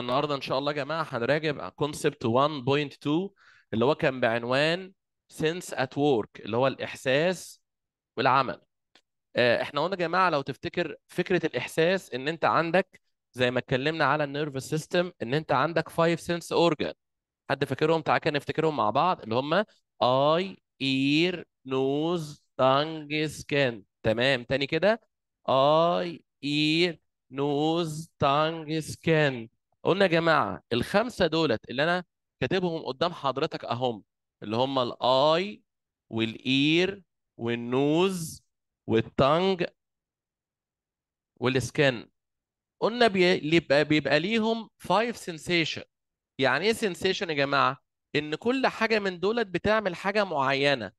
النهارده ان شاء الله يا جماعه هنراجع كونسبت 1.2 اللي هو كان بعنوان سنس ات وورك اللي هو الاحساس والعمل آه، احنا قلنا يا جماعه لو تفتكر فكره الاحساس ان انت عندك زي ما اتكلمنا على النيرف سيستم ان انت عندك 5 سنس اورجان حد فاكرهم تعالى كده نفتكرهم مع بعض اللي هم اي اير نوز تانج سكن تمام تاني كده اي اير نوز تانج سكن قلنا يا جماعه الخمسه دولت اللي انا كاتبهم قدام حضرتك اهم اللي هم الاي والاير والنوز والتانج والسكن قلنا بيبقى بيبقى ليهم فايف سنسيشن يعني ايه سنسيشن يا جماعه ان كل حاجه من دولت بتعمل حاجه معينه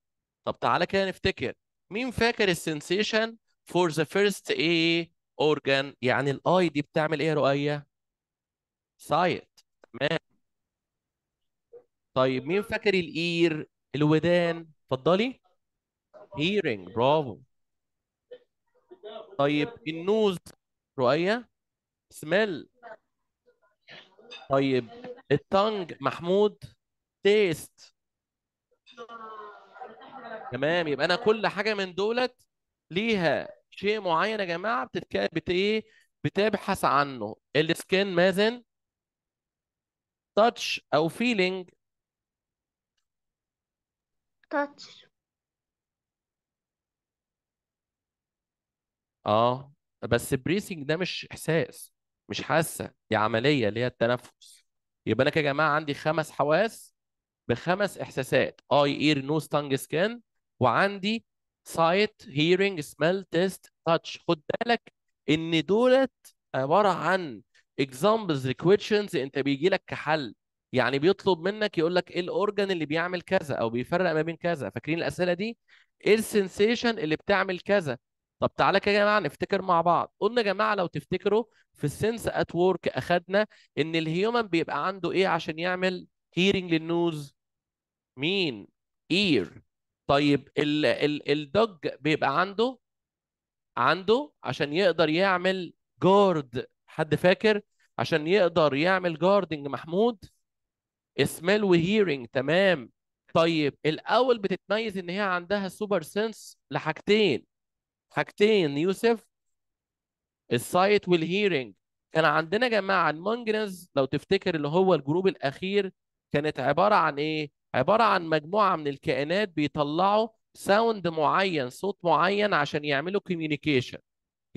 طب تعالى كده نفتكر مين فاكر السنسيشن فور ذا فيرست ايه اورجان يعني الاي دي بتعمل ايه يا رؤيه سايت تمام طيب مين فاكر الاير الودان اتفضلي hearing برافو طيب النوز رؤية سميل طيب التانج محمود تيست تمام يبقى انا كل حاجه من دولت ليها شيء معين يا جماعه بتتكلم بت ايه بتبحث عنه السكين مازن تاتش او فيلينج تاتش اه بس بريسنج ده مش احساس مش حاسه دي عمليه اللي هي التنفس يبقى انا يا جماعه عندي خمس حواس بخمس احساسات اي اير نوز تانج سكان وعندي سايت هيرنج سميل تيست تاتش خد بالك ان دولت عباره عن اكزامبلز لكويشنز انت بيجي لك كحل يعني بيطلب منك يقول لك ايه الاورجن اللي بيعمل كذا او بيفرق ما بين كذا فاكرين الاسئله دي ايه السنسيشن اللي بتعمل كذا طب تعالى كده يا جماعه نفتكر مع بعض قلنا يا جماعه لو تفتكروا في السنس ات وورك اخدنا ان الهيومن بيبقى عنده ايه عشان يعمل هيرنج للنوز مين اير طيب الدوج الدج بيبقى عنده عنده عشان يقدر يعمل جورد حد فاكر عشان يقدر يعمل جاردنج محمود اسمال وهيرنج تمام طيب الاول بتتميز ان هي عندها سوبر سنس لحاجتين حاجتين يوسف السايت والهيرنج كان عندنا يا جماعه المنجنز لو تفتكر اللي هو الجروب الاخير كانت عباره عن ايه عباره عن مجموعه من الكائنات بيطلعوا ساوند معين صوت معين عشان يعملوا كوميونيكيشن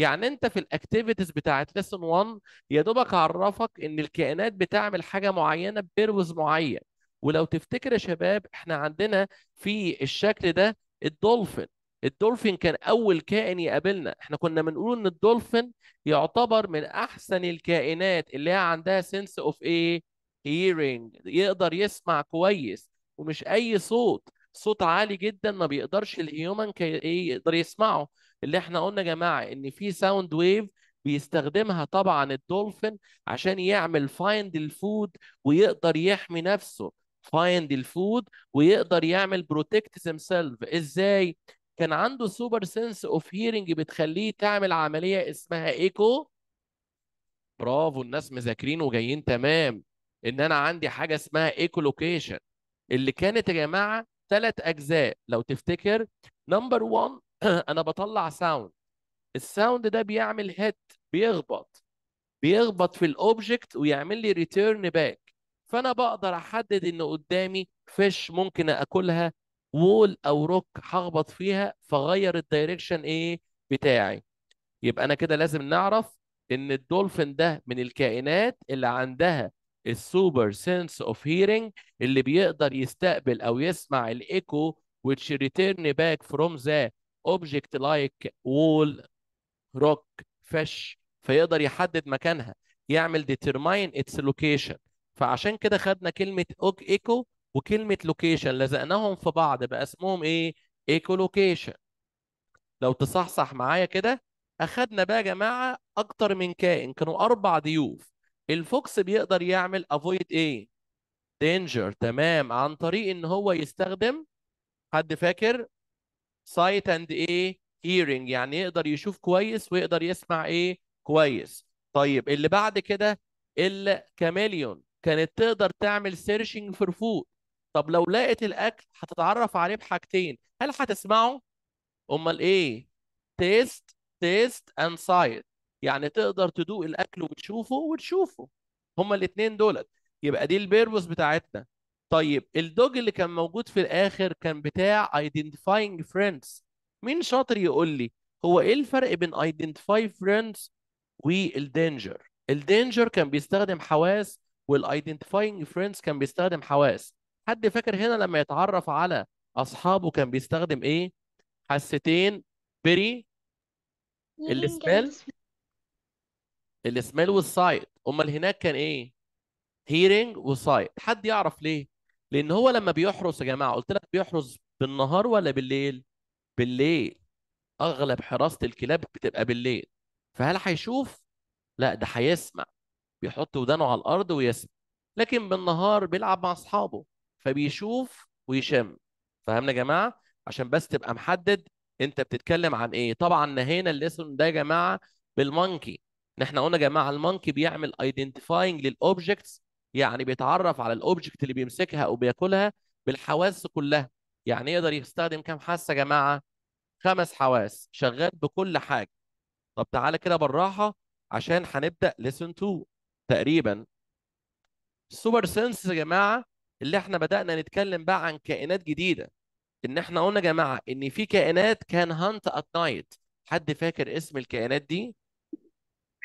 يعني انت في الاكتيفيتيز بتاعت ليسون 1 يا دوبك عرفك ان الكائنات بتعمل حاجه معينه بيروز معين ولو تفتكر يا شباب احنا عندنا في الشكل ده الدولفين الدولفين كان اول كائن يقابلنا احنا كنا بنقول ان الدولفين يعتبر من احسن الكائنات اللي هي عندها سنس اوف ايه هيرنج يقدر يسمع كويس ومش اي صوت صوت عالي جدا ما بيقدرش الهيومن كي... يقدر يسمعه اللي احنا قلنا يا جماعه ان في ساوند ويف بيستخدمها طبعا الدولفين عشان يعمل فايند الفود ويقدر يحمي نفسه فايند الفود ويقدر يعمل بروتكت سيلف ازاي كان عنده سوبر سنس اوف هيرنج بتخليه تعمل عمليه اسمها ايكو برافو الناس مذاكرين وجايين تمام ان انا عندي حاجه اسمها ايكو لوكيشن اللي كانت يا جماعه ثلاث اجزاء لو تفتكر نمبر 1 انا بطلع ساوند الساوند ده بيعمل هيت بيخبط بيخبط في الاوبجكت ويعمل لي ريتيرن باك فانا بقدر احدد ان قدامي فيش ممكن اكلها وول او روك هخبط فيها فغير الدايركشن ايه بتاعي يبقى انا كده لازم نعرف ان الدولفين ده من الكائنات اللي عندها السوبر سنس اوف هيرنج اللي بيقدر يستقبل او يسمع الايكو which return back from the اوبجكت لايك وول روك فش فيقدر يحدد مكانها يعمل ديترماين اتس لوكيشن فعشان كده خدنا كلمه ايكو وكلمه لوكيشن لزقناهم في بعض بقى اسمهم ايه ايكو لوكيشن لو تصحصح معايا كده اخدنا بقى يا جماعه اكتر من كائن كانوا اربع ضيوف الفوكس بيقدر يعمل افويد ايه دينجر تمام عن طريق ان هو يستخدم حد فاكر sight and ايه hearing يعني يقدر يشوف كويس ويقدر يسمع ايه كويس طيب اللي بعد كده الكاميليون كانت تقدر تعمل سيرشنج فور فود طب لو لقت الاكل هتتعرف عليه بحاجتين هل هتسمعه امال ايه تيست تيست اند سايت يعني تقدر تدوق الاكل وتشوفه وتشوفه هما الاثنين دولت يبقى دي البيربوس بتاعتنا طيب الدوج اللي كان موجود في الاخر كان بتاع ايدنتيفاينج فريندز مين شاطر يقول لي هو ايه الفرق بين ايدنتيفاي فريندز والدينجر الدينجر كان بيستخدم حواس والايدنتيفاينج فريندز كان بيستخدم حواس حد فاكر هنا لما يتعرف على اصحابه كان بيستخدم ايه حستين بري السمال السمال والسايت امال هناك كان ايه هيرينج وسايت حد يعرف ليه لان هو لما بيحرس يا جماعه قلت لك بيحرس بالنهار ولا بالليل بالليل اغلب حراسه الكلاب بتبقى بالليل فهل هيشوف لا ده هيسمع بيحط ودانه على الارض ويسمع لكن بالنهار بيلعب مع اصحابه فبيشوف ويشم فهمنا يا جماعه عشان بس تبقى محدد انت بتتكلم عن ايه طبعا نهينا الليسون ده يا جماعه بالمونكي نحن احنا قلنا يا جماعه المونكي بيعمل ايدنتيفاينج للاوبجكتس يعني بيتعرف على الاوبجكت اللي بيمسكها او بياكلها بالحواس كلها يعني يقدر يستخدم كام حاسه يا جماعه خمس حواس شغال بكل حاجه طب تعالى كده بالراحه عشان هنبدا ليسن 2 تقريبا السوبر سنس يا جماعه اللي احنا بدانا نتكلم بقى عن كائنات جديده ان احنا قلنا يا جماعه ان في كائنات كان هانت ات نايت حد فاكر اسم الكائنات دي؟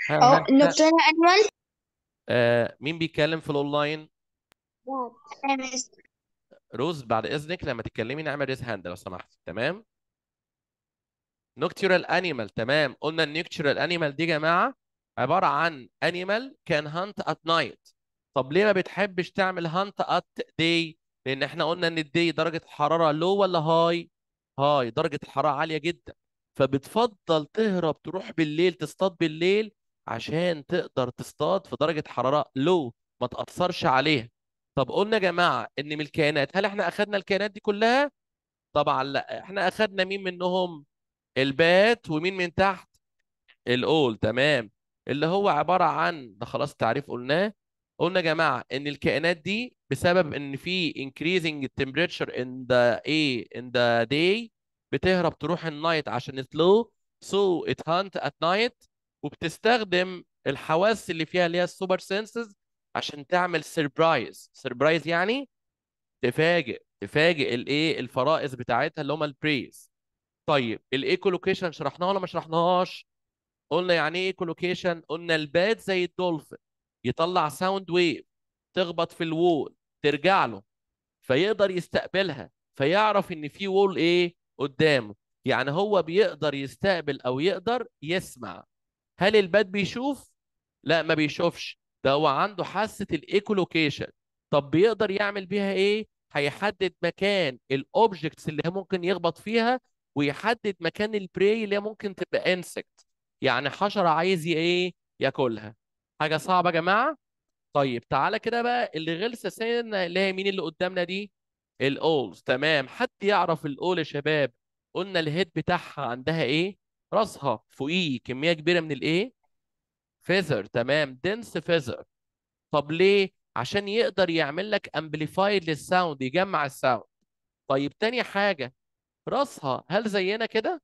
اه نوكتيرنال انيمال آه، مين بيتكلم في الاونلاين؟ روز بعد اذنك لما تتكلمي نعمل ريز هاند لو سمحتي تمام؟ نكتشرال انيمال تمام قلنا النكتشرال انيمال دي يا جماعه عباره عن انيمال كان هانت ات نايت طب ليه ما بتحبش تعمل هانت ات داي؟ لان احنا قلنا ان الدي درجه الحراره لو ولا هاي؟ هاي درجه الحراره عاليه جدا فبتفضل تهرب تروح بالليل تصطاد بالليل عشان تقدر تصطاد في درجه حراره لو ما تاثرش عليها طب قلنا يا جماعه ان من الكائنات هل احنا اخذنا الكائنات دي كلها طبعا لا احنا اخذنا مين منهم البات ومين من تحت الاول تمام اللي هو عباره عن ده خلاص التعريف قلناه قلنا يا جماعه ان الكائنات دي بسبب ان في increasing temperature in the a in the day بتهرب تروح النايت عشان تلو so it hunt at night وبتستخدم الحواس اللي فيها اللي هي السوبر سينسز عشان تعمل سربرايز سربرايز يعني تفاجئ تفاجئ الايه الفرائض بتاعتها اللي هم البريز طيب الايكولوكيشن شرحناها ولا ما شرحناهاش قلنا يعني ايه ايكولوكيشن قلنا الباد زي الدولفين يطلع ساوند ويف تخبط في الوول ترجع له فيقدر يستقبلها فيعرف ان في وول ايه قدامه يعني هو بيقدر يستقبل او يقدر يسمع هل البات بيشوف؟ لا ما بيشوفش ده هو عنده حاسة الايكولوكيشن طب بيقدر يعمل بيها ايه؟ هيحدد مكان الاوبجكتس اللي ممكن يخبط فيها ويحدد مكان البري اللي هي ممكن تبقى انسكت يعني حشرة عايز ايه؟ ياكلها حاجة صعبة يا جماعة؟ طيب تعالى كده بقى اللي غلسة سنة اللي هي مين اللي قدامنا دي؟ الاولز تمام حد يعرف الاول يا شباب قلنا الهيد بتاعها عندها ايه؟ راسها فوقيه كميه كبيره من الايه؟ فيزر تمام دنس فيزر طب ليه؟ عشان يقدر يعمل لك امبليفايد للساوند يجمع الساوند طيب تاني حاجه راسها هل زينا كده؟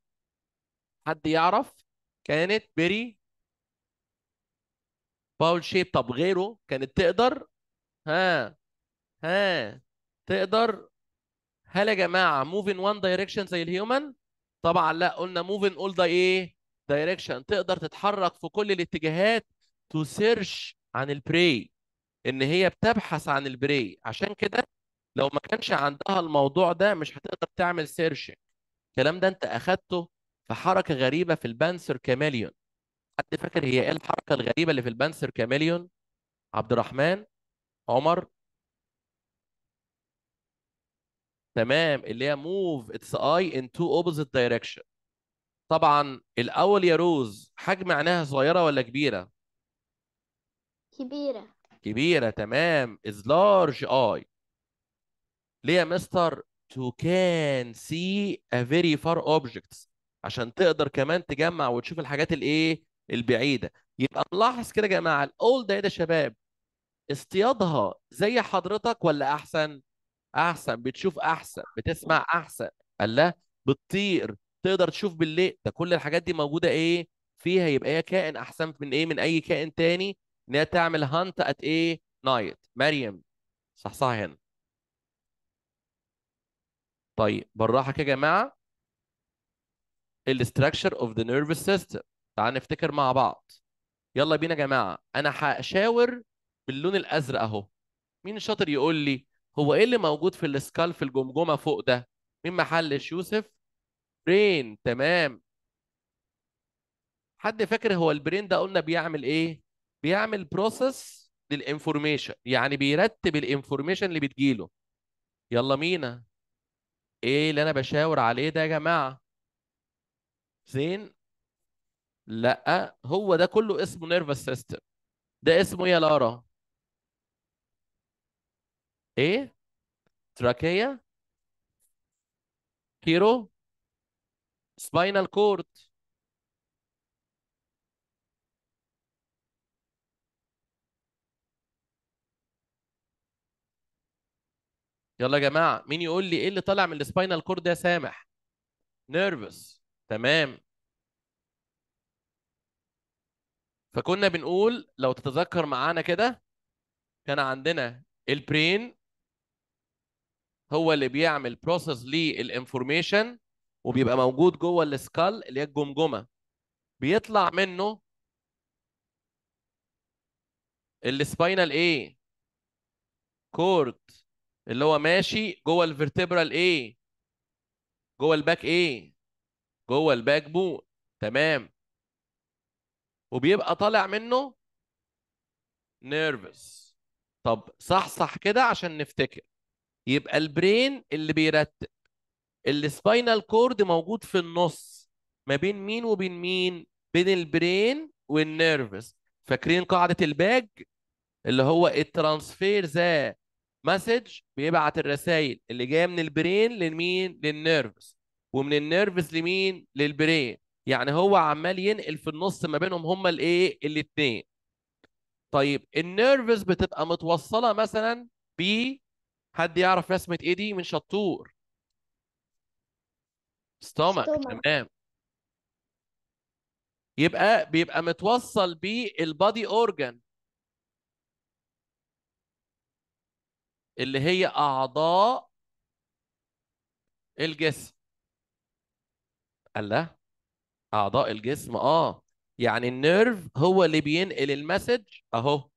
حد يعرف؟ كانت بيري باول شيب طب غيره كانت تقدر؟ ها ها تقدر هل يا جماعه موفين ان وان دايركشن زي الهيومن؟ طبعا لا قلنا موفين اول ذا ايه دايركشن تقدر تتحرك في كل الاتجاهات تو سيرش عن البري ان هي بتبحث عن البري عشان كده لو ما كانش عندها الموضوع ده مش هتقدر تعمل سيرشنج الكلام ده انت اخدته في حركه غريبه في البانسر كاميليون حد فاكر هي ايه الحركه الغريبه اللي في البانسر كاميليون عبد الرحمن عمر تمام اللي هي موف اتس اي ان تو اوبوزيت دايركشن طبعا الاول يا روز حجم عينها صغيره ولا كبيره كبيره كبيره تمام از لارج اي ليه يا مستر تو كان سي ا فيري فار اوبجكتس عشان تقدر كمان تجمع وتشوف الحاجات الايه البعيده يبقى نلاحظ كده يا جماعه الاولد إيه ده يا شباب اصطيادها زي حضرتك ولا احسن احسن بتشوف احسن بتسمع احسن قال بتطير تقدر تشوف بالليل ده كل الحاجات دي موجوده ايه فيها يبقى هي كائن احسن من ايه من اي كائن تاني انها تعمل هانت ات ايه نايت مريم صح صح هنا طيب بالراحه كده يا جماعه الاستراكشر اوف ذا نيرفس سيستم تعال نفتكر مع بعض يلا بينا يا جماعه انا هشاور باللون الازرق اهو مين شاطر يقول لي هو ايه اللي موجود في السكال في الجمجمه فوق ده مين محلش يوسف برين تمام حد فاكر هو البرين ده قلنا بيعمل ايه بيعمل بروسس للانفورميشن يعني بيرتب الانفورميشن اللي بتجيله يلا مينا ايه اللي انا بشاور عليه ده يا جماعه زين لا هو ده كله اسمه نيرفس سيستم ده اسمه إيه يا لارا ايه تراكيا كيرو سباينال كورد يلا يا جماعه مين يقول لي ايه اللي طالع من السباينال كورد يا سامح نيرفس تمام فكنا بنقول لو تتذكر معانا كده كان عندنا البرين هو اللي بيعمل بروسس للانفورميشن وبيبقى موجود جوه السكال اللي هي الجمجمه بيطلع منه السباينال ايه كورد اللي هو ماشي جوه الفرتبرال ايه جوه الباك ايه جوه الباك بون تمام وبيبقى طالع منه نيرفس طب صحصح كده عشان نفتكر يبقى البرين اللي بيرتب السباينال كورد موجود في النص ما بين مين وبين مين بين البرين والنيرفس فاكرين قاعده الباج اللي هو الترانسفير ذا مسج بيبعت الرسائل اللي جايه من البرين لمين للنيرفس ومن النيرفس لمين للبرين يعني هو عمال ينقل في النص ما بينهم هما الايه الاثنين طيب النيرفس بتبقى متوصله مثلا ب حد يعرف رسمة ايه دي من شطور ستومك تمام يبقى بيبقى متوصل بالبادي اورجان اللي هي اعضاء الجسم الله اعضاء الجسم اه يعني النيرف هو اللي بينقل المسج اهو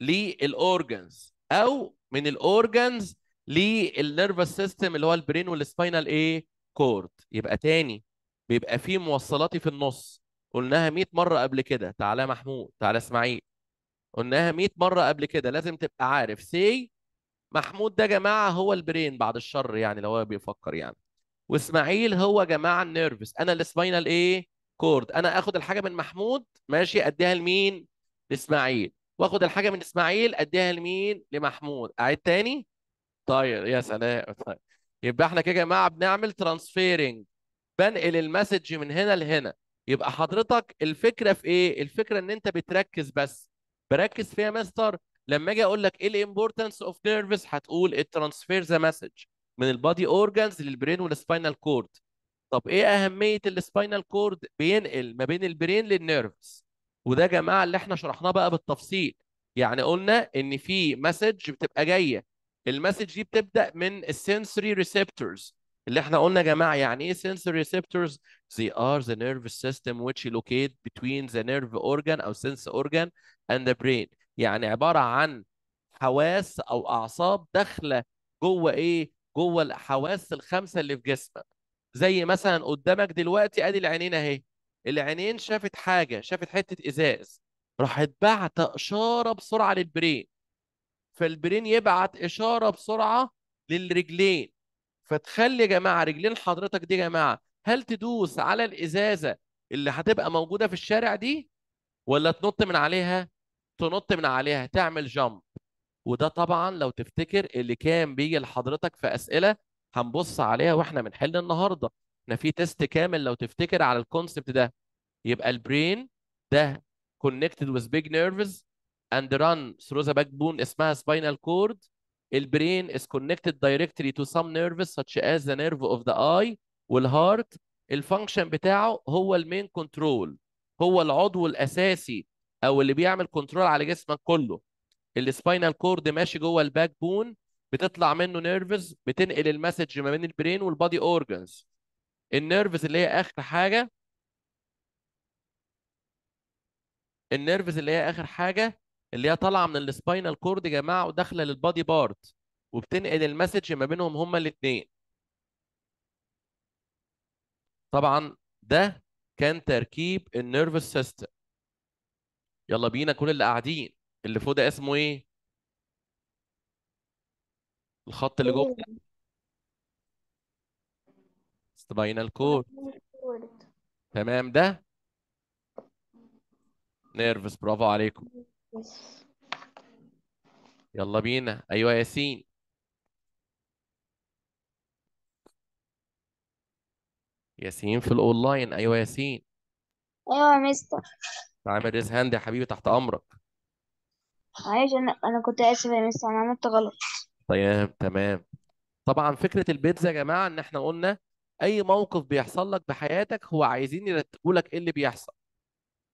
للاورجنز او من الاورجنز للنيرفس سيستم اللي هو البرين والسباينال ايه كورد يبقى تاني بيبقى فيه موصلاتي في النص قلناها 100 مره قبل كده تعالى محمود تعالى اسماعيل قلناها 100 مره قبل كده لازم تبقى عارف سي محمود ده يا جماعه هو البرين بعد الشر يعني لو هو بيفكر يعني واسماعيل هو جماعه النيرفس انا السباينال ايه كورد انا اخد الحاجه من محمود ماشي اديها لمين لاسماعيل واخد الحاجه من اسماعيل اديها لمين؟ لمحمود اعيد تاني طيب يا سلام طيب يبقى احنا كده يا جماعه بنعمل ترانسفيرنج بنقل المسج من هنا لهنا يبقى حضرتك الفكره في ايه؟ الفكره ان انت بتركز بس بركز فيها مستر لما اجي اقول لك ايه الامبورتنس اوف نيرفز هتقول الترانسفير ذا مسج من البادي اورجانز للبرين والسباينال كورد طب ايه اهميه السباينال كورد بينقل ما بين البرين للنيرفز وده يا جماعه اللي احنا شرحناه بقى بالتفصيل يعني قلنا ان في مسج بتبقى جايه المسج دي بتبدا من السنسوري ريسبتورز اللي احنا قلنا يا جماعه يعني ايه سنسوري ريسبتورز زي ار ذا نيرف سيستم ويتش لوكيت بتوين ذا نيرف اورجان او سنس اورجان اند ذا برين يعني عباره عن حواس او اعصاب داخله جوه ايه جوه الحواس الخمسه اللي في جسمك زي مثلا قدامك دلوقتي ادي العينين اهي العينين شافت حاجه شافت حته ازاز راحت باعته اشاره بسرعه للبرين فالبرين يبعت اشاره بسرعه للرجلين فتخلي يا جماعه رجلين حضرتك دي يا جماعه هل تدوس على الازازه اللي هتبقى موجوده في الشارع دي ولا تنط من عليها تنط من عليها تعمل جامب وده طبعا لو تفتكر اللي كان بيجي لحضرتك في اسئله هنبص عليها واحنا بنحل النهارده احنا في تيست كامل لو تفتكر على الكونسبت ده يبقى البرين ده connected with big nerves and run through the backbone اسمها spinal cord البرين is connected directly to some nerves such as the nerve of the eye والهارت الفانكشن بتاعه هو المين كنترول هو العضو الاساسي او اللي بيعمل كنترول على جسمك كله السباينال كورد ماشي جوه الباك بون بتطلع منه نيرفز بتنقل المسج ما بين البرين والبادي اورجنز النيرفز اللي هي اخر حاجه النيرفز اللي هي اخر حاجه اللي هي طالعه من السباينال كورد يا جماعه وداخله للبادي بارت وبتنقل المسج ما بينهم هما الاثنين طبعا ده كان تركيب النيرفس سيستم يلا بينا كل اللي قاعدين اللي فوق ده اسمه ايه الخط اللي جوه إيه؟ سباينال كورد تمام ده نيرفس برافو عليكم يلا بينا ايوه ياسين ياسين في الاونلاين ايوه ياسين ايوه يا مستر عامل ريز هاند يا حبيبي تحت امرك معلش انا انا كنت اسف يا مستر انا عملت غلط طيب تمام طبعا فكره البيتزا يا جماعه ان احنا قلنا اي موقف بيحصل لك بحياتك هو عايزين يرتبوا لك ايه اللي بيحصل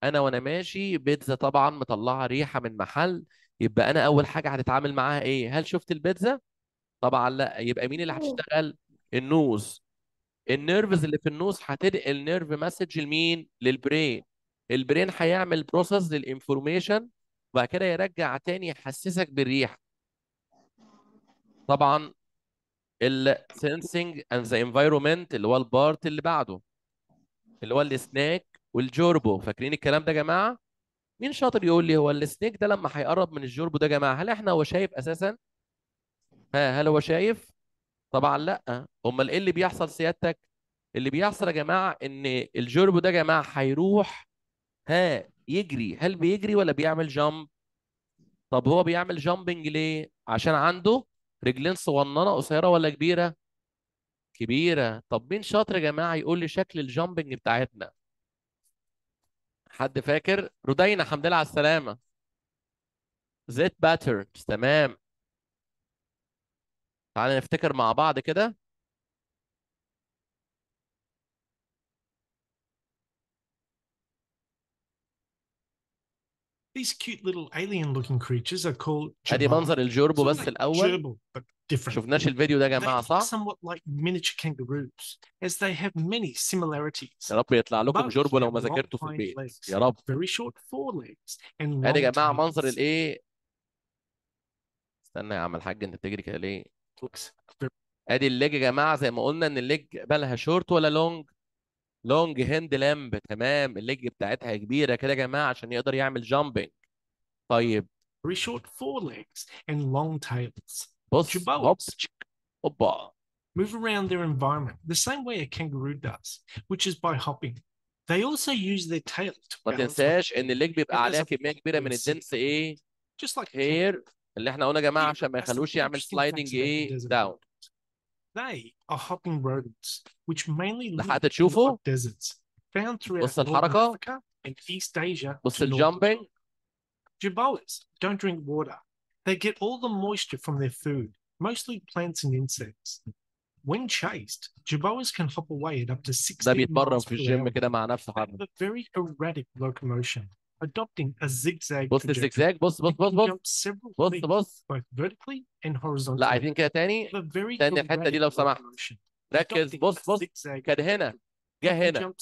انا وانا ماشي بيتزا طبعا مطلعه ريحه من محل يبقى انا اول حاجه هتتعامل معاها ايه هل شفت البيتزا طبعا لا يبقى مين اللي هتشتغل النوز النيرفز اللي في النوز هتنقل نيرف مسج لمين للبرين البرين هيعمل بروسس للانفورميشن وبعد كده يرجع تاني يحسسك بالريحه طبعا السنسنج اند ذا انفايرومنت اللي هو البارت اللي بعده اللي هو السناك والجوربو فاكرين الكلام ده يا جماعه مين شاطر يقول لي هو السناك ده لما هيقرب من الجوربو ده يا جماعه هل احنا هو شايف اساسا ها هل هو شايف طبعا لا امال ايه اللي بيحصل سيادتك اللي بيحصل يا جماعه ان الجوربو ده يا جماعه هيروح ها يجري هل بيجري ولا بيعمل جامب طب هو بيعمل جامبنج ليه عشان عنده رجلين صغننه قصيره ولا كبيره كبيره طب مين شاطر يا جماعه يقول لي شكل الجامبنج بتاعتنا حد فاكر ردينا الحمد لله على السلامه زيت باترنز تمام تعالى نفتكر مع بعض كده these cute little alien looking creatures are called ادي منظر الجربو بس الاول شفناش الفيديو ده يا جماعه صح؟ somewhat like miniature kangaroos as they have many similarities. يا رب يطلع لكم جربو لو ما ذاكرتوا في البيت يا رب. very short forelegs and ادي يا جماعه منظر الايه؟ استنى يا عم الحاج انت بتجري كده ليه؟ ادي الليج يا جماعه زي ما قلنا ان الليج بالها شورت ولا لونج؟ لونج هند لامب تمام الليج بتاعتها كبيره كده يا جماعه عشان يقدر يعمل جامبنج طيب very short forelegs and long tails. Both Opa. move around their environment the same way a kangaroo does, which is by hopping. They also use their tail to ما تنساش ان الليج بيبقى عليها كميه كبيره من الدنس ايه just like hair اللي احنا قلنا يا جماعه عشان ما يخلوش يعمل سلايدنج ايه داون They are hopping rodents, which mainly live in deserts, found throughout North Africa and East Asia. What's the jumping? don't drink water. They get all the moisture from their food, mostly plants and insects. When chased, Jiboas can hop away at up to 60 miles per hour, a very erratic locomotion. adopting a zigzag بص الزجزاج بص بص بص بص بص بص بص. vertically and horizontally. لا عايزين كده تاني تاني الحته دي لو سمحت ركز بص بص كان هنا جه هنا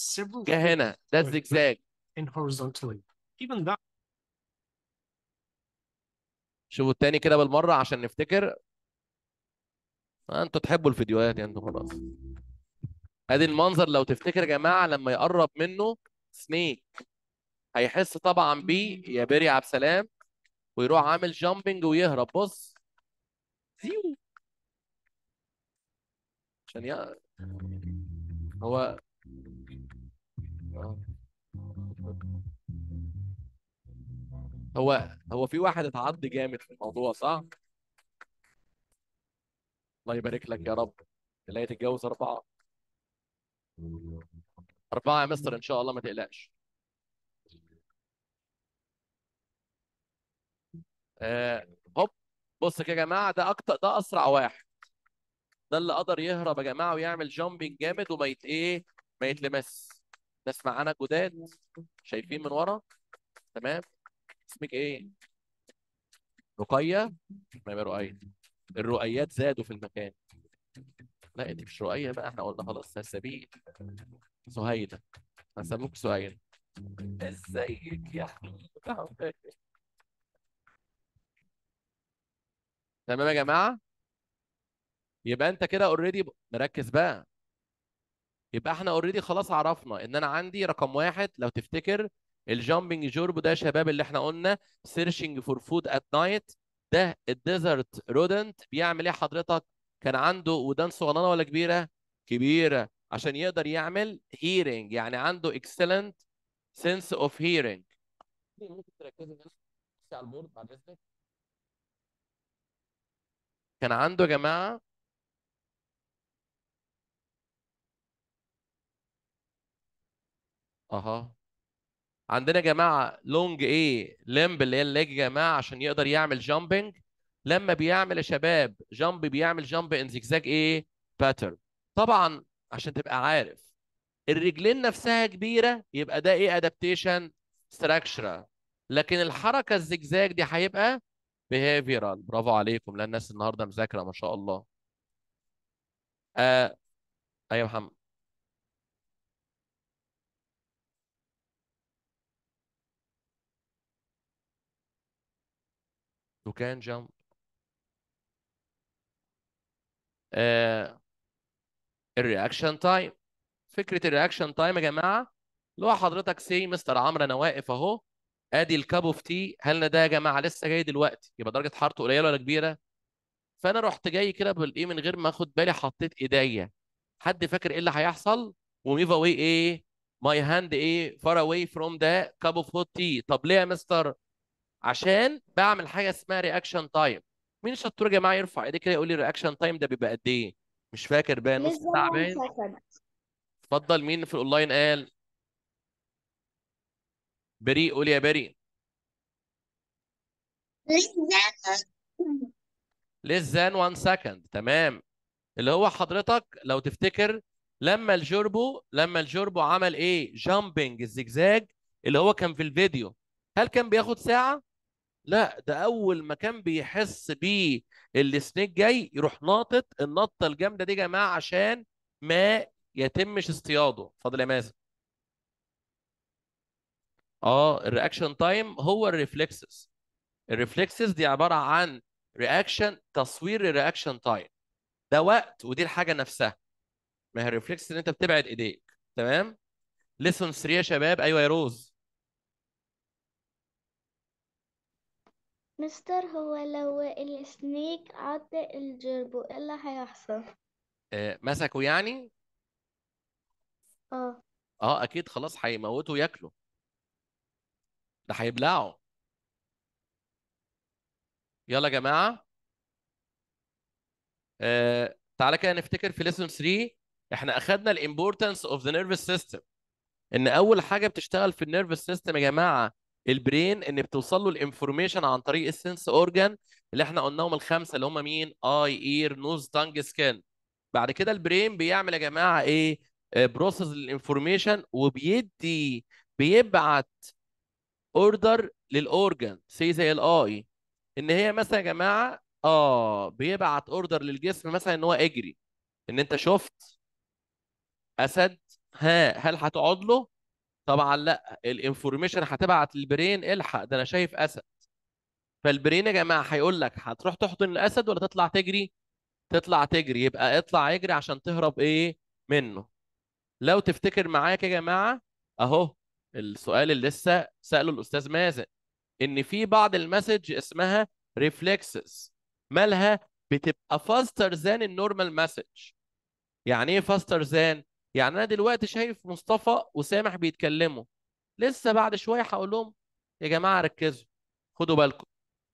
جه هنا ده الزجزاج شوفوا التاني كده بالمره عشان نفتكر انتوا تحبوا الفيديوهات يعني انتوا خلاص ادي المنظر لو تفتكر يا جماعه لما يقرب منه سنيك هيحس طبعا بيه يا بيري عبد السلام ويروح عامل جامبنج ويهرب بص زيو عشان يا هو هو هو في واحد اتعض جامد في الموضوع صح؟ الله يبارك لك يا رب تلاقي تتجوز أربعة أربعة يا مستر إن شاء الله ما تقلقش آه، هوب بص كده يا جماعه ده اكتر ده اسرع واحد ده اللي قدر يهرب يا جماعه ويعمل جامبنج جامد وما يت ايه ما يتلمس ناس معانا جداد شايفين من ورا تمام اسمك ايه؟ رقيه اسمها رقيه الرؤيات زادوا في المكان لا انت مش رقيه بقى احنا قلنا خلاص سبيل سهيده هسموك سهيده ازيك يا حبيبي تمام يا جماعه يبقى انت كده اوريدي مركز بقى يبقى احنا اوريدي خلاص عرفنا ان انا عندي رقم واحد لو تفتكر الجامبنج جورب ده شباب اللي احنا قلنا سيرشنج فور فود ات نايت ده الديزرت رودنت بيعمل ايه حضرتك كان عنده ودان صغننه ولا كبيره كبيره عشان يقدر يعمل هيرنج يعني عنده اكسلنت سنس اوف هيرنج تركزوا على البورد بعد اذنك كان عنده يا جماعه اها عندنا يا جماعه لونج ايه لمب اللي هي الليج يا جماعه عشان يقدر يعمل جامبنج لما بيعمل يا شباب جامب بيعمل جامب ان زجزاج ايه باترن طبعا عشان تبقى عارف الرجلين نفسها كبيره يبقى ده ايه ادابتيشن ستراكشرال لكن الحركه الزجزاج دي هيبقى behavioral برافو عليكم لا الناس النهارده مذاكره ما شاء الله آه. ايوه محمد دكان جامب آه. الرياكشن تايم فكره الرياكشن تايم يا جماعه اللي هو حضرتك سي مستر عمرو انا واقف اهو ادي الكاب اوف تي هل ده يا جماعه لسه جاي دلوقتي يبقى درجه حرارته قليله ولا كبيره فانا رحت جاي كده بالايه من غير ما اخد بالي حطيت ايديا حد فاكر ايه اللي هيحصل وميف اواي ايه ماي هاند ايه فار اواي فروم ذا كاب اوف هوت تي طب ليه يا مستر عشان بعمل حاجه اسمها رياكشن تايم مين الشطور يا جماعه يرفع ايديه كده يقول لي الرياكشن تايم ده بيبقى قد ايه مش فاكر بقى نص ساعه اتفضل مين في الاونلاين قال بريء قول يا بريء less than one second تمام اللي هو حضرتك لو تفتكر لما الجوربو لما الجوربو عمل ايه جامبنج الزجزاج اللي هو كان في الفيديو هل كان بياخد ساعه لا ده اول ما كان بيحس بيه السنيك جاي يروح ناطط النطه الجامده دي يا جماعه عشان ما يتمش اصطياده اتفضل يا مازن اه الرياكشن تايم هو الريفلكسز الريفلكسز دي عباره عن رياكشن تصوير الرياكشن تايم ده وقت ودي الحاجه نفسها ما هي الريفلكس ان انت بتبعد ايديك تمام ليسون 3 يا شباب ايوه يا روز مستر هو لو السنيك عض الجربو ايه اللي هيحصل آه، مسكه يعني اه اه اكيد خلاص هيموته ياكله ده هيبلعه يلا يا جماعه آه تعالى كده نفتكر في ليسون 3 احنا اخدنا الامبورتنس اوف ذا نيرفس سيستم ان اول حاجه بتشتغل في النيرفس سيستم يا جماعه البرين ان بتوصل له الانفورميشن عن طريق السنس اورجان اللي احنا قلناهم الخمسه اللي هم مين اي اير نوز تانج سكن بعد كده البرين بيعمل يا جماعه ايه بروسس آه، الانفورميشن وبيدي بيبعت اوردر للاورجن سي زي الاي ان هي مثلا يا جماعه اه بيبعت اوردر للجسم مثلا ان هو اجري ان انت شفت اسد ها هل هتقعد له؟ طبعا لا الانفورميشن هتبعت للبرين الحق ده انا شايف اسد فالبرين يا جماعه هيقول لك هتروح تحضن الاسد ولا تطلع تجري؟ تطلع تجري يبقى اطلع اجري عشان تهرب ايه منه لو تفتكر معاك يا جماعه اهو السؤال اللي لسه ساله الاستاذ مازن ان في بعض المسج اسمها ريفلكسز مالها بتبقى فاستر ذان النورمال مسج يعني ايه فاستر ذان يعني انا دلوقتي شايف مصطفى وسامح بيتكلموا لسه بعد شويه هقول لهم يا جماعه ركزوا خدوا بالكم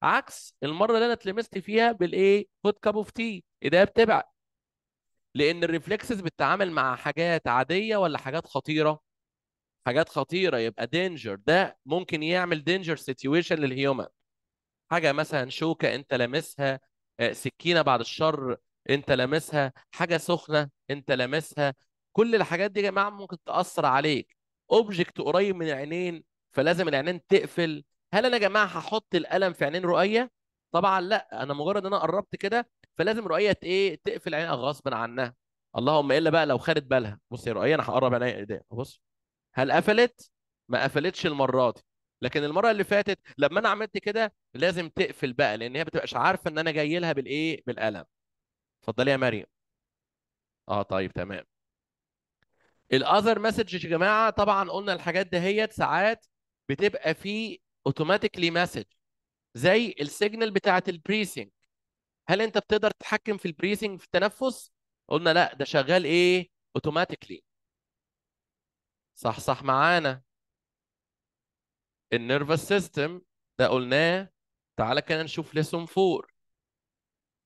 عكس المره اللي انا اتلمست فيها بالايه خد كاب اوف تي ايديها بتبعد لان الريفلكسز بتتعامل مع حاجات عاديه ولا حاجات خطيره حاجات خطيره يبقى دينجر ده ممكن يعمل دينجر سيتويشن للهيومن حاجه مثلا شوكه انت لامسها آه، سكينه بعد الشر انت لامسها حاجه سخنه انت لامسها كل الحاجات دي يا جماعه ممكن تاثر عليك اوبجكت قريب من العينين فلازم العينين تقفل هل انا يا جماعه هحط القلم في عينين رؤيه طبعا لا انا مجرد ان انا قربت كده فلازم رؤيه ايه تقفل عينها غصب عنها اللهم الا بقى لو خدت بالها بص يا رؤيه انا هقرب عينيا ايديا بص هل قفلت؟ ما قفلتش المره دي لكن المره اللي فاتت لما انا عملت كده لازم تقفل بقى لان هي ما بتبقاش عارفه ان انا جاي لها بالايه؟ بالقلم. اتفضلي يا مريم. اه طيب تمام. الاذر مسج يا جماعه طبعا قلنا الحاجات دهيت ساعات بتبقى في اوتوماتيكلي مسج زي السيجنال بتاعت البريسنج هل انت بتقدر تتحكم في البريسنج في التنفس قلنا لا ده شغال ايه اوتوماتيكلي صح صح معانا النيرفس سيستم ده قلناه تعالى كده نشوف ليسون 4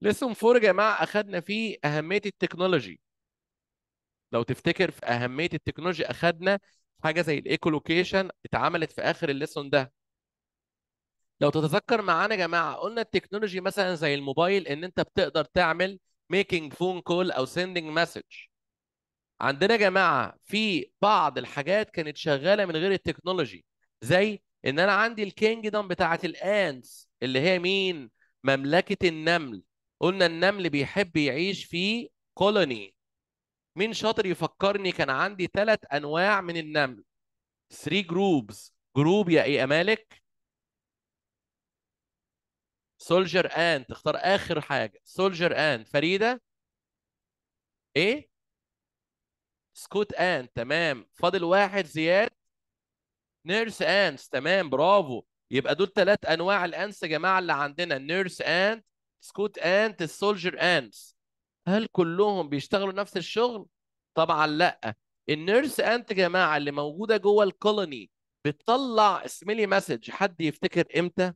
ليسون 4 يا جماعه اخدنا فيه اهميه التكنولوجي لو تفتكر في اهميه التكنولوجي اخدنا حاجه زي الايكولوكيشن اتعملت في اخر الليسون ده لو تتذكر معانا يا جماعه قلنا التكنولوجي مثلا زي الموبايل ان انت بتقدر تعمل ميكينج فون كول او سيندنج مسج عندنا يا جماعه في بعض الحاجات كانت شغاله من غير التكنولوجي زي ان انا عندي الكينجدم بتاعه الانس اللي هي مين مملكه النمل قلنا النمل بيحب يعيش في كولوني مين شاطر يفكرني كان عندي ثلاث انواع من النمل 3 جروبز جروب يا ايه مالك سولجر انت تختار اخر حاجه سولجر انت فريده ايه سكوت ان تمام فاضل واحد زياد نيرس انس تمام برافو يبقى دول ثلاث انواع الانس يا جماعه اللي عندنا النيرس انت سكوت انت السولجر انس هل كلهم بيشتغلوا نفس الشغل طبعا لا النيرس انت يا جماعه اللي موجوده جوه الكولوني بتطلع سميلي مسج حد يفتكر امتى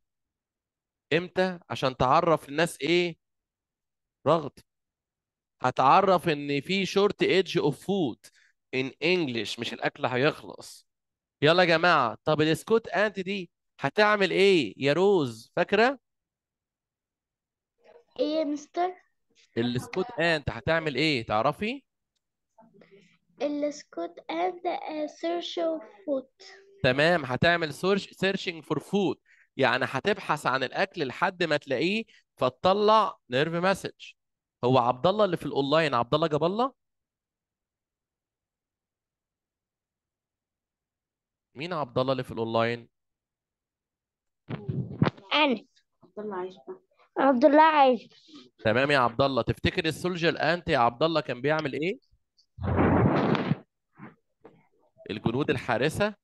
امتى عشان تعرف الناس ايه رغد هتعرف ان في شورت ايدج اوف فود ان انجلش مش الاكل هيخلص يلا يا جماعه طب السكوت انت دي هتعمل ايه يا روز فاكره ايه يا مستر السكوت انت هتعمل ايه تعرفي السكوت اند سيرش اوف فود تمام هتعمل سيرش سيرشنج فور فود يعني هتبحث عن الاكل لحد ما تلاقيه فتطلع نيرف مسج هو عبد الله اللي في الاونلاين عبد الله جاب الله مين عبد الله اللي في الاونلاين انا عبد الله عايز عبد الله عايشبه تمام يا عبد الله تفتكر السولجر الانت يا عبد الله كان بيعمل ايه الجنود الحارسه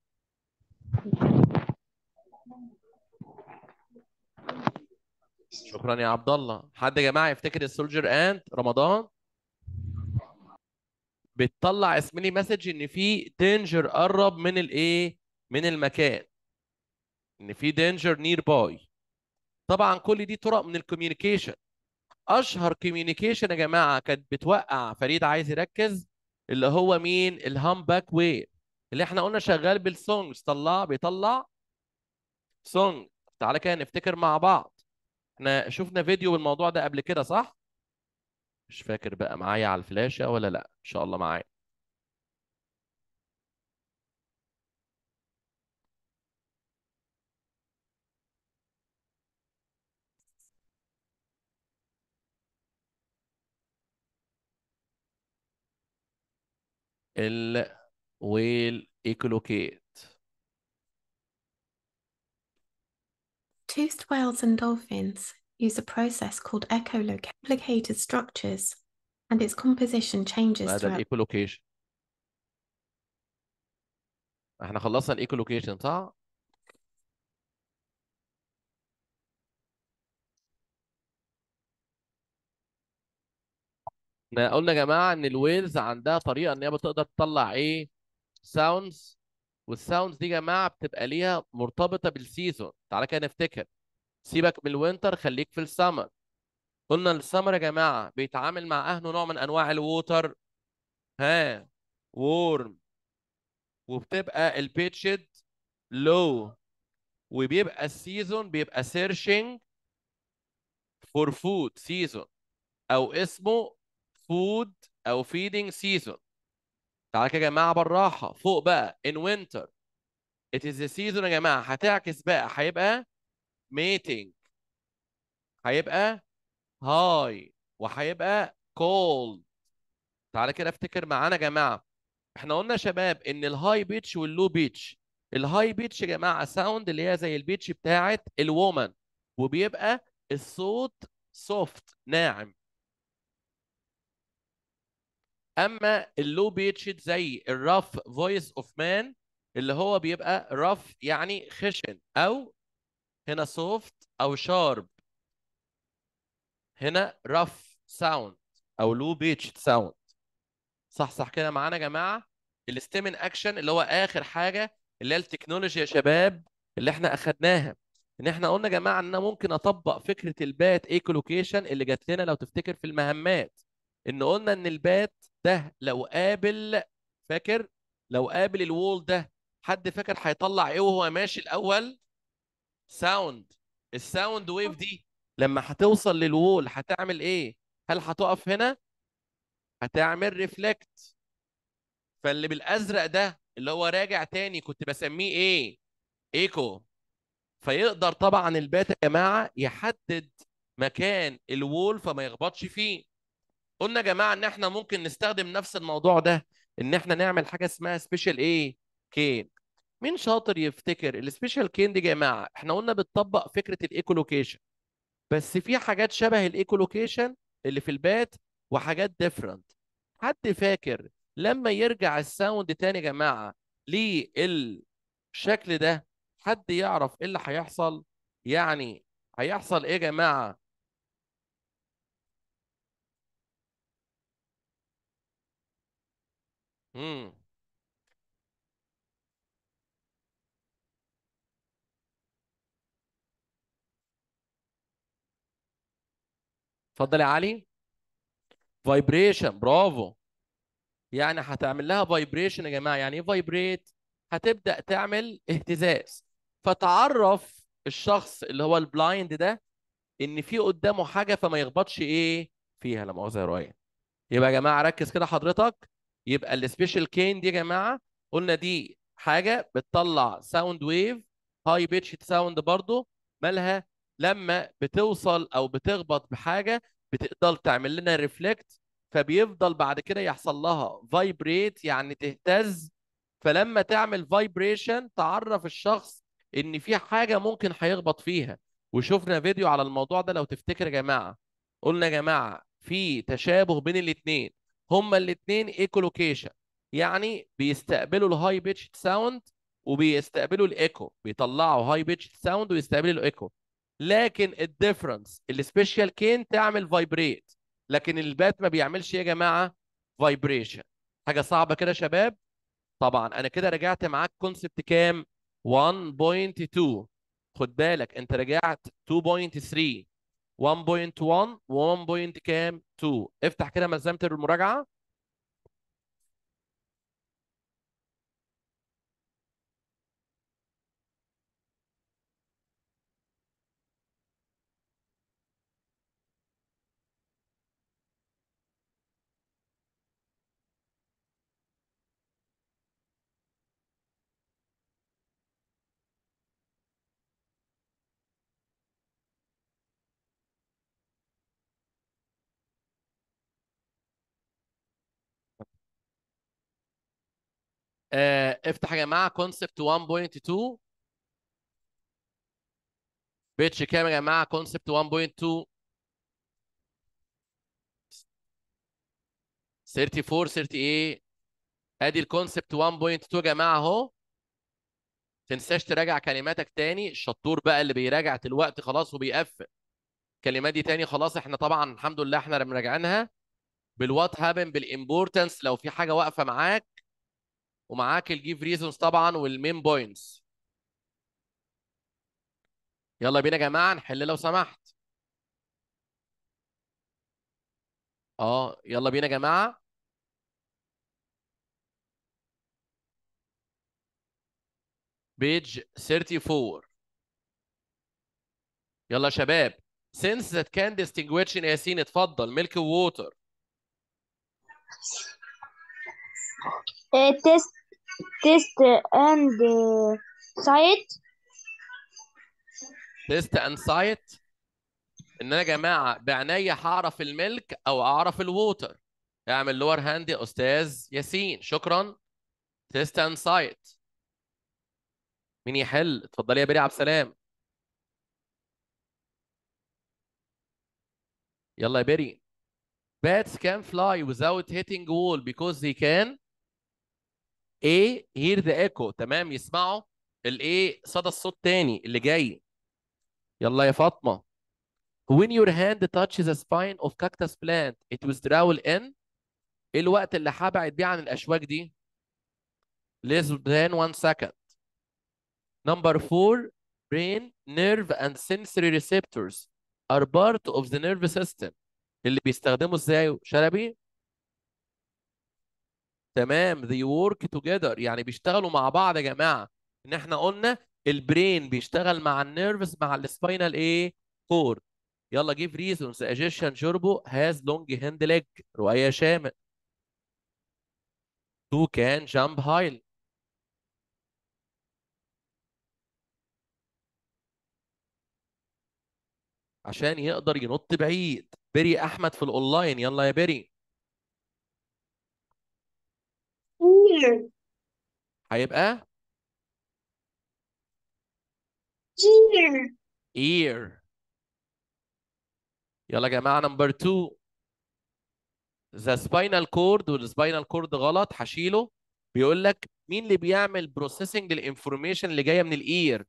شكرا يا عبد الله حد يا جماعه يفتكر السولجر انت رمضان بتطلع اسملي مسج ان في دينجر قرب من الايه من المكان ان في دينجر نير باي طبعا كل دي طرق من الكوميونيكيشن اشهر كوميونيكيشن يا جماعه كانت بتوقع فريد عايز يركز اللي هو مين باك وير اللي احنا قلنا شغال بالسونج طلع بيطلع سونج تعالى كده نفتكر مع بعض احنا شفنا فيديو بالموضوع ده قبل كده صح؟ مش فاكر بقى معايا على الفلاشة ولا لا ان شاء الله معايا ال ايكولوكيت Toothed whales and dolphins use a process called echolocation. structures and its composition changes Echolocation. throughout. احنا خلصنا الايكولوكيشن صح؟ قلنا يا جماعه ان الويلز عندها طريقه ان هي بتقدر تطلع ايه ساوندز والساوندز دي يا جماعه بتبقى ليها مرتبطه بالسيزون تعالى كده نفتكر سيبك من الوينتر خليك في السمر قلنا السمر يا جماعه بيتعامل مع اهنه نوع من انواع الووتر ها وورم وبتبقى البيتشد لو وبيبقى السيزون بيبقى سيرشنج فور فود سيزون او اسمه فود او فيدنج سيزون تعالى كده يا جماعه بالراحه فوق بقى in winter it is the season يا جماعه هتعكس بقى هيبقى ميتنج هيبقى هاي وهيبقى كولد تعالى كده افتكر معانا يا جماعه احنا قلنا يا شباب ان الهاي بيتش واللو بيتش الهاي بيتش يا جماعه ساوند اللي هي زي البيتش بتاعت الوومن وبيبقى الصوت سوفت ناعم اما اللو بيتشد زي الرف فويس اوف مان اللي هو بيبقى رف يعني خشن او هنا سوفت او شارب هنا رف ساوند او لو بيتشد ساوند صح صح كده معانا يا جماعه الاستيمن اكشن اللي هو اخر حاجه اللي هي التكنولوجيا يا شباب اللي احنا اخدناها ان احنا قلنا يا جماعه ان انا ممكن اطبق فكره البات ايكولوكيشن اللي جات لنا لو تفتكر في المهمات ان قلنا ان البات ده لو قابل فاكر لو قابل الوول ده حد فاكر هيطلع ايه وهو ماشي الاول ساوند الساوند ويف دي لما هتوصل للوول هتعمل ايه هل هتقف هنا هتعمل ريفلكت فاللي بالازرق ده اللي هو راجع تاني كنت بسميه ايه ايكو فيقدر طبعا الباتا يا جماعه يحدد مكان الوول فما يخبطش فيه قلنا يا جماعه ان احنا ممكن نستخدم نفس الموضوع ده ان احنا نعمل حاجه اسمها سبيشال ايه كين مين شاطر يفتكر السبيشال كين دي يا جماعه احنا قلنا بتطبق فكره الايكولوكيشن بس في حاجات شبه الايكولوكيشن اللي في البات وحاجات ديفرنت حد فاكر لما يرجع الساوند تاني يا جماعه للشكل ده حد يعرف ايه اللي هيحصل يعني هيحصل ايه يا جماعه امم اتفضل يا علي فايبريشن برافو يعني هتعمل لها فايبريشن يا جماعه يعني ايه فايبريت هتبدا تعمل اهتزاز فتعرف الشخص اللي هو البلايند ده ان في قدامه حاجه فما يخبطش ايه فيها لا مؤاخذه يا رؤية يبقى يا جماعه ركز كده حضرتك يبقى السبيشال كين دي يا جماعه قلنا دي حاجه بتطلع ساوند ويف هاي بيتش ساوند برضو مالها لما بتوصل او بتخبط بحاجه بتقدر تعمل لنا ريفلكت فبيفضل بعد كده يحصل لها فايبريت يعني تهتز فلما تعمل فايبريشن تعرف الشخص ان في حاجه ممكن هيخبط فيها وشفنا فيديو على الموضوع ده لو تفتكر يا جماعه قلنا يا جماعه في تشابه بين الاثنين هما الاثنين ايكولوكيشن يعني بيستقبلوا الهاي بيتش ساوند وبيستقبلوا الايكو بيطلعوا هاي بيتش ساوند ويستقبلوا الايكو لكن الديفرنس السبيشال كين تعمل فايبريت لكن البات ما بيعملش يا جماعه فايبريشن حاجه صعبه كده يا شباب طبعا انا كده رجعت معاك كونسبت كام 1.2 خد بالك انت رجعت 2.3 1.1 و1. كام 2 افتح كده ملزمه المراجعه آه افتح يا جماعه كونسبت 1.2 بيتش كام يا جماعه كونسبت 1.2 34 38 ادي الكونسبت 1.2 يا جماعه اهو تنساش تراجع كلماتك تاني الشطور بقى اللي بيراجع الوقت خلاص وبيقفل الكلمات دي تاني خلاص احنا طبعا الحمد لله احنا مراجعينها بالوات هابن بالامبورتنس لو في حاجه واقفه معاك ومعاك الجيف ريزونز طبعا والمين بوينتس يلا بينا يا جماعه نحل لو سمحت اه يلا بينا يا جماعه بيج 34 يلا شباب since that can distinguish ياسين اتفضل ميلك ووتر تيست تيست اند سايت تيست اند سايت ان انا يا جماعه بعينيا هعرف الملك او اعرف الووتر اعمل لور هاند يا استاذ ياسين شكرا تيست اند سايت مين يحل اتفضلي يا بيري عبد السلام يلا يا بيري Bats can fly without hitting wall because they can ايه هير ذا ايكو تمام يسمعوا الايه صدى الصوت تاني اللي جاي يلا يا فاطمه when your hand touches the spine of cactus plant it was travel in ايه الوقت اللي هبعد بيه عن الاشواك دي less than one second number four brain nerve and sensory receptors are part of the nervous system اللي بيستخدمه ازاي شلبي تمام they work together يعني بيشتغلوا مع بعض يا جماعه ان احنا قلنا البرين بيشتغل مع النيرفز مع السباينال ايه كور يلا جيف ريزونز اجيشن جربو هاز لونج هاند ليج رؤيه شامل تو كان جامب هايل عشان يقدر ينط بعيد بري احمد في الاونلاين يلا يا بري هيبقى ear ear يلا يا جماعة نمبر 2 ذا سباينال كورد والسباينال كورد غلط هشيله بيقول لك مين اللي بيعمل بروسيسنج للانفورميشن اللي جايه من الاير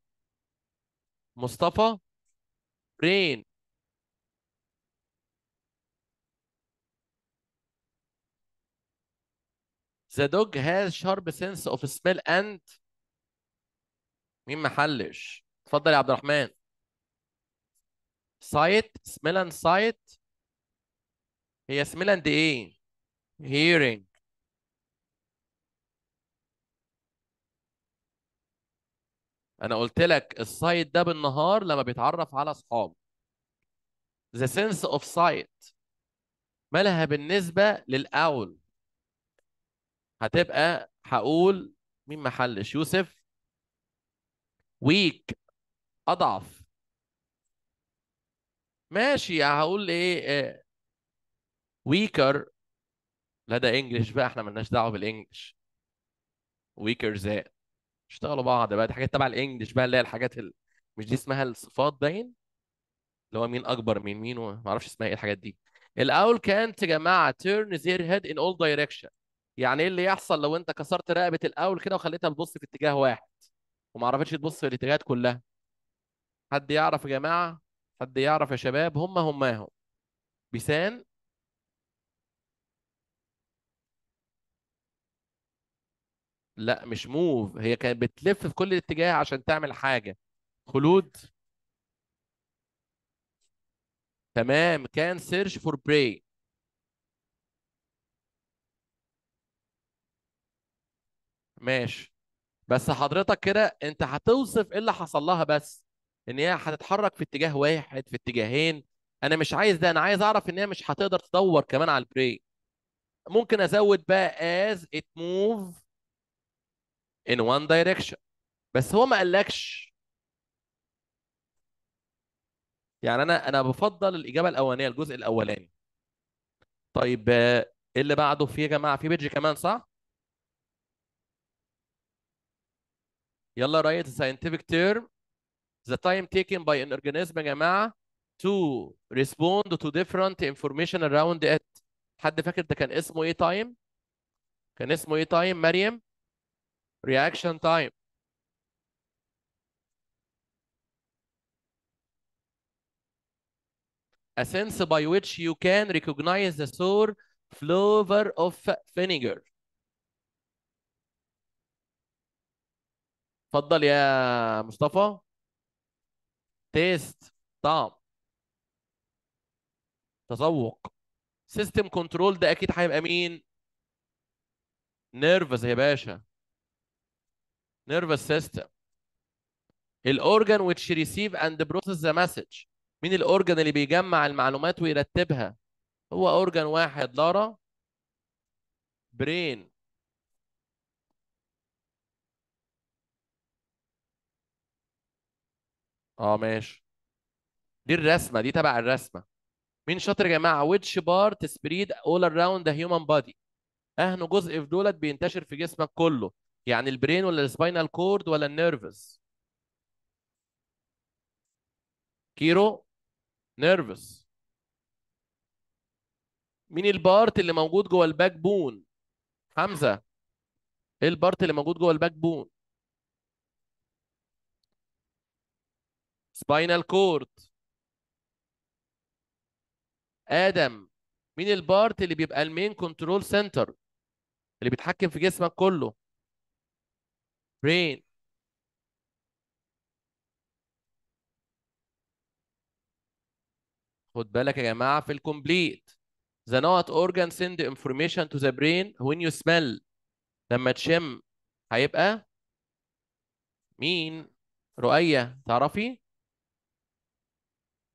مصطفى برين The dog has sharp sense of smell and مين محلش؟ اتفضل يا عبد الرحمن. Sight, smell and sight. هي smell and ايه؟ Hearing. انا قلت لك السايت ده بالنهار لما بيتعرف على اصحابه. The sense of sight. مالها بالنسبة للأول هتبقى هقول مين محلش يوسف ويك اضعف ماشي هقول ايه ويكر آه، لا ده انجلش بقى احنا مالناش دعوه بالانجلش ويكر ذات اشتغلوا بعض بقى دي حاجات تبع الانجلش بقى اللي هي الحاجات ال... مش دي اسمها الصفات باين اللي هو مين اكبر من مين ومعرفش اسمها ايه الحاجات دي الاول كانت يا جماعه turn their head in all دايركشن يعني ايه اللي يحصل لو انت كسرت رقبه الاول كده وخليتها تبص في اتجاه واحد وما عرفتش تبص في الاتجاهات كلها حد يعرف يا جماعه حد يعرف يا شباب هم هم بيسان لا مش موف هي كانت بتلف في كل اتجاه عشان تعمل حاجه خلود تمام كان سيرش فور بري ماشي بس حضرتك كده انت هتوصف ايه اللي حصل لها بس ان هي هتتحرك في اتجاه واحد في اتجاهين انا مش عايز ده انا عايز اعرف ان هي مش هتقدر تدور كمان على البري ممكن ازود بقى as it move in one direction بس هو ما قالكش يعني انا انا بفضل الاجابه الاولانيه الجزء الاولاني طيب آه، اللي بعده في يا جماعه في بيدج كمان صح يلا write scientific term the time taken by an organism يا to respond to different information around it حد فاكر ده كان اسمه ايه تايم؟ كان اسمه ايه تايم مريم؟ reaction time a sense by which you can recognize the sour flavor of vinegar اتفضل يا مصطفى تيست طعم تذوق سيستم كنترول ده اكيد هيبقى مين نيرفز يا باشا نيرفز سيستم الاورجان ويتش ريسيف اند بروسس ذا مسج مين الاورجان اللي بيجمع المعلومات ويرتبها هو اورجان واحد لارا برين اه ماشي دي الرسمه دي تبع الرسمه مين شاطر يا جماعه ويتش بارت سبريد اول اراوند ذا هيومن body اهنو جزء في دولت بينتشر في جسمك كله يعني البرين ولا السباينال كورد ولا النيرفز كيرو نيرفز مين البارت اللي موجود جوه الباك بون حمزه ايه البارت اللي موجود جوه الباك بون سباينال كورد ادم مين البارت اللي بيبقى المين كنترول سنتر اللي بيتحكم في جسمك كله برين خد بالك يا جماعه في الكومبليت the not organ send information to the brain when you smell لما تشم هيبقى مين رؤية تعرفي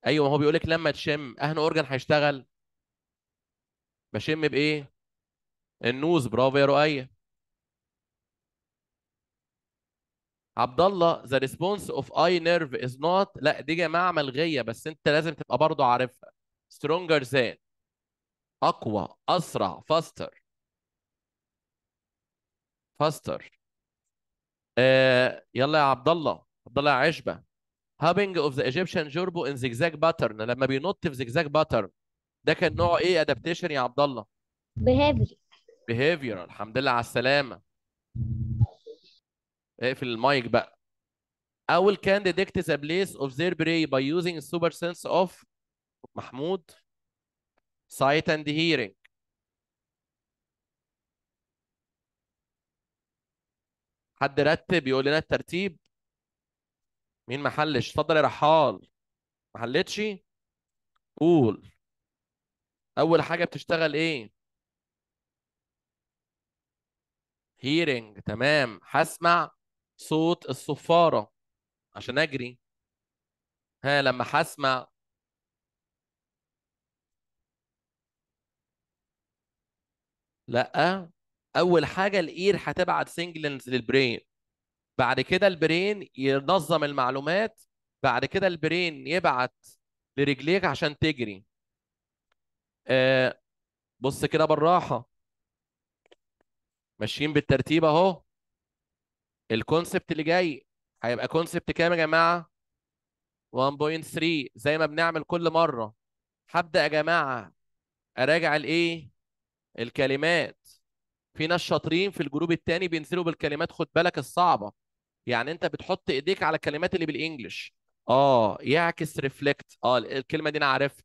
ايوه ما هو بيقول لك لما تشم اهن اورجن هيشتغل بشم بايه النوز برافو يا رؤيه عبد الله ذا ريسبونس اوف اي نيرف از نوت لا دي جماعه ملغيه بس انت لازم تبقى برضه عارفها سترونجر ذان اقوى اسرع فاستر فاستر آه يلا يا عبد الله عبد الله يا عشبه هابينج اوف ذا ايجيبشن جوربو ان زجزاج باترن لما بينط في زجزاج باترن ده كان نوعه ايه ادابتيشن يا عبد الله؟ بيهيفير بيهيفير الحمد لله على السلامه اقفل المايك بقى اول كان ديتكت ذا بليس اوف ذير براي باي يوزنج السوبر سنس اوف محمود سايت اند هيرنج حد رتب يقول لنا الترتيب مين ما حلش اتفضل يا رحال ما حلتش قول اول حاجه بتشتغل ايه هيرنج تمام هسمع صوت الصفاره عشان اجري ها لما هسمع لا اول حاجه الاير هتبعت سيجنالز للبرين بعد كده البرين ينظم المعلومات بعد كده البرين يبعت لرجليك عشان تجري آه بص كده بالراحه ماشيين بالترتيب اهو الكونسبت اللي جاي هيبقى كونسبت كام يا جماعه 1.3 زي ما بنعمل كل مره هبدا يا جماعه اراجع الايه الكلمات في ناس شاطرين في الجروب التاني بينزلوا بالكلمات خد بالك الصعبه يعني انت بتحط ايديك على الكلمات اللي بالانجلش اه يعكس ريفلكت اه الكلمه دي انا عارفها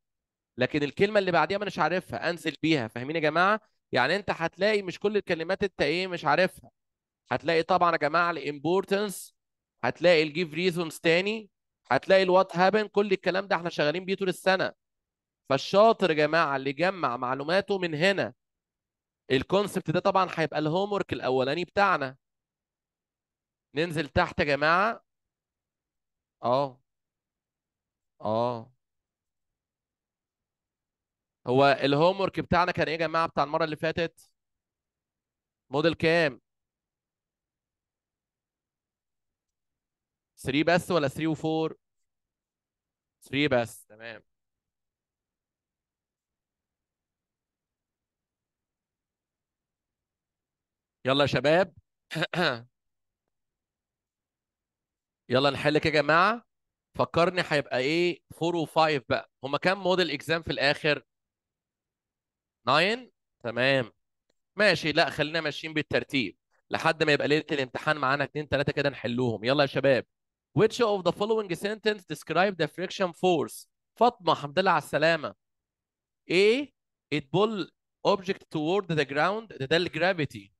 لكن الكلمه اللي بعديها ما مش عارفها انزل بيها فاهمين يا جماعه يعني انت هتلاقي مش كل الكلمات انت ايه مش عارفها هتلاقي طبعا يا جماعه الامبورتنس هتلاقي الجيف ريزونز تاني هتلاقي الوات هابن كل الكلام ده احنا شغالين بيه طول السنه فالشاطر يا جماعه اللي جمع معلوماته من هنا الكونسبت ده طبعا هيبقى الهوم ورك الاولاني بتاعنا ننزل تحت يا جماعه اه اه هو الهوم ورك بتاعنا كان ايه يا جماعه بتاع المره اللي فاتت موديل كام 3 بس ولا 3 و4 3 بس تمام يلا يا شباب يلا نحل كده يا جماعه فكرني هيبقى ايه 4 و5 بقى هما كام موديل اكزام في الاخر 9 تمام ماشي لا خلينا ماشيين بالترتيب لحد ما يبقى ليله الامتحان معانا 2 3 كده نحلهم يلا يا شباب which of the following sentence describe the friction force فاطمه الحمد لله على السلامه ايه it pull object toward the ground ده ده الجرافيتي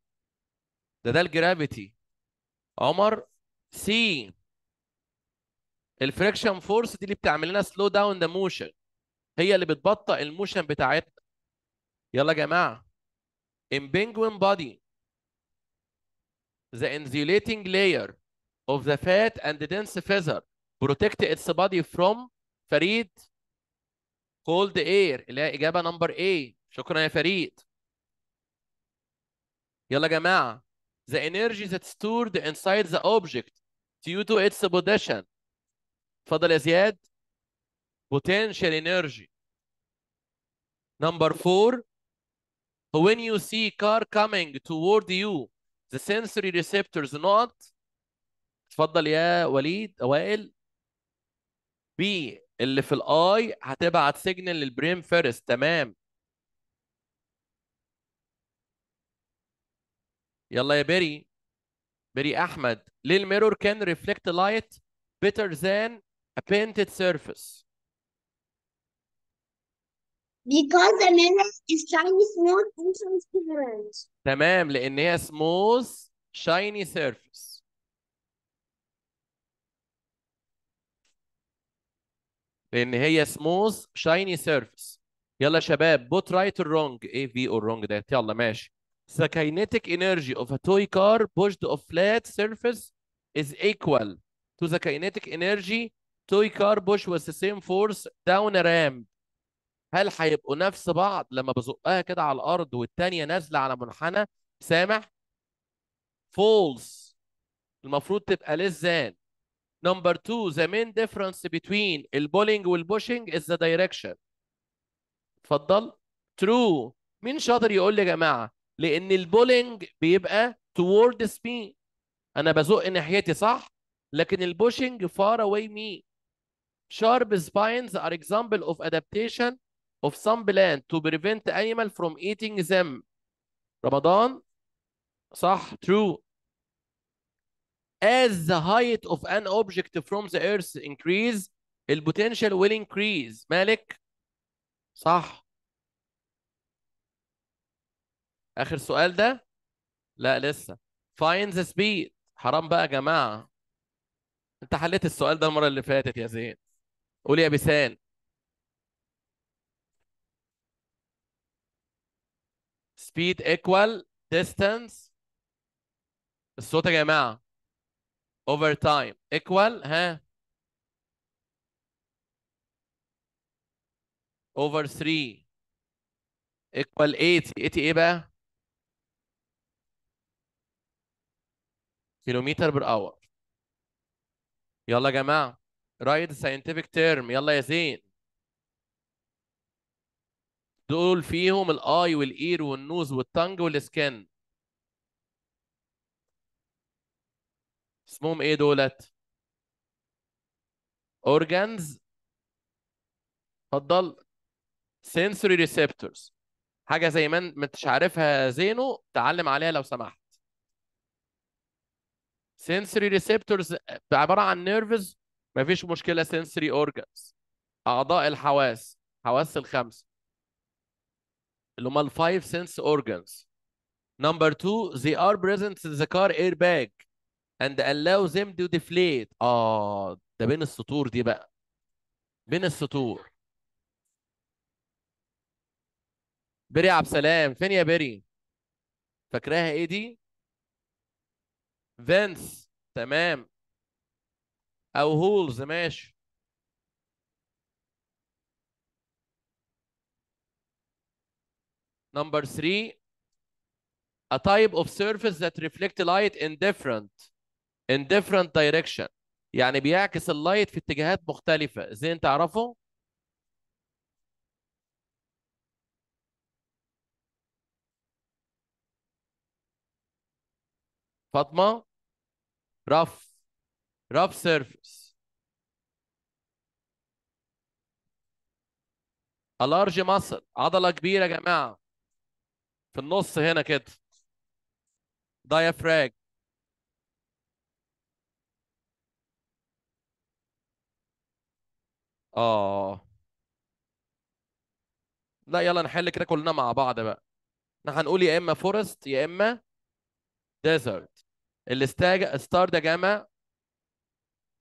ده ده الجرافيتي عمر سي الفريكشن فورس دي اللي بتعمل لنا سلو داون ذا موشن هي اللي بتبطئ الموشن بتاعتنا يلا يا جماعه penguin body the insulating layer of the fat and the dense feather protect its body from فريد cold air اللي هي اجابه نمبر A شكرا يا فريد يلا يا جماعه the energy that's stored inside the object due to its position اتفضل يا زياد potential energy number four when you see car coming toward you the sensory receptors not اتفضل يا وليد اوائل بي اللي في الاي هتبعت سيجنال للبريم فيرست تمام يلا يا بيري بيري احمد ليه الميرور كان ريفلكت لايت better than a painted surface Because the mineral is shiny, smooth, and transparent. تمام لأن هي smooth shiny surface. لأن هي smooth shiny surface. يلا شباب both right or wrong A, V or wrong ده يلا ماشي. The kinetic energy of a toy car pushed off flat surface is equal to the kinetic energy توي كار بوش وذ سيم فورس داون رام هل هيبقوا نفس بعض لما بزقها كده على الارض والثانيه نازله على منحنى سامح فولس المفروض تبقى لزان نمبر 2 ذا مين ديفرنس بتوين البولينج والبوشينج از ذا دايركشن اتفضل ترو مين شاطر يقول لي يا جماعه لان البولينج بيبقى توورد سبين انا بزق ناحيتي صح لكن البوشينج فار اواي مين Sharp spines are example of adaptation of some plant to prevent animal from eating them. رمضان صح true. As the height of an object from the earth increase, the potential will increase. مالك صح. آخر سؤال ده؟ لا لسه. Find the speed. حرام بقى يا جماعة. أنت حليت السؤال ده المرة اللي فاتت يا زين. قول يا بسان speed equal distance الصوت يا جماعة over time equal ها over 3 equal 80 80 ايه بقى؟ كيلومتر بر اور يلا يا جماعة رايت ساينتفك تيرم يلا يا زين دول فيهم الاي والاير e والنوز والتنج والسكن اسمهم ايه دولت اورجانز اتفضل سنسوري ريسبتورز حاجه زي ما انت مش عارفها زينو تعلم عليها لو سمحت سنسوري ريسبتورز عباره عن نيرفز ما فيش مشكله سنسري اورجانز اعضاء الحواس حواس الخمسه اللي هم الفايف سنس اورجانز نمبر تو they are present in the car airbag and allow them to deflate اه ده بين السطور دي بقى بين السطور بري عبد السلام فين يا بري فاكراها ايه دي فينس تمام او هولز ماشي Number three, a type of surface that reflect light in different in different direction. يعني بيعكس اللايت في اتجاهات مختلفة، ازاي انت تعرفه؟ فاطمة رف راب سيرفيس الارج ماسل عضله كبيره يا جماعه في النص هنا كده دايفراج اه لا يلا نحل كده كلنا مع بعض بقى احنا هنقول يا اما فورست يا اما ديزرت اللي استاج ستار ده جامع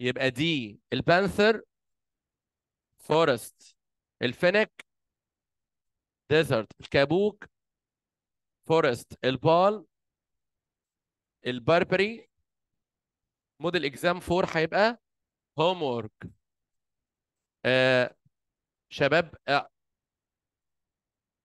يبقى دي البانثر فورست الفينك ديزرت الكابوك فورست البال البربري موديل اكزام 4 هيبقى هوم وورك آه شباب آه